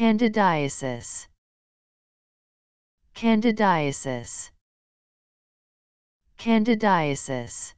Candidiasis Candidiasis Candidiasis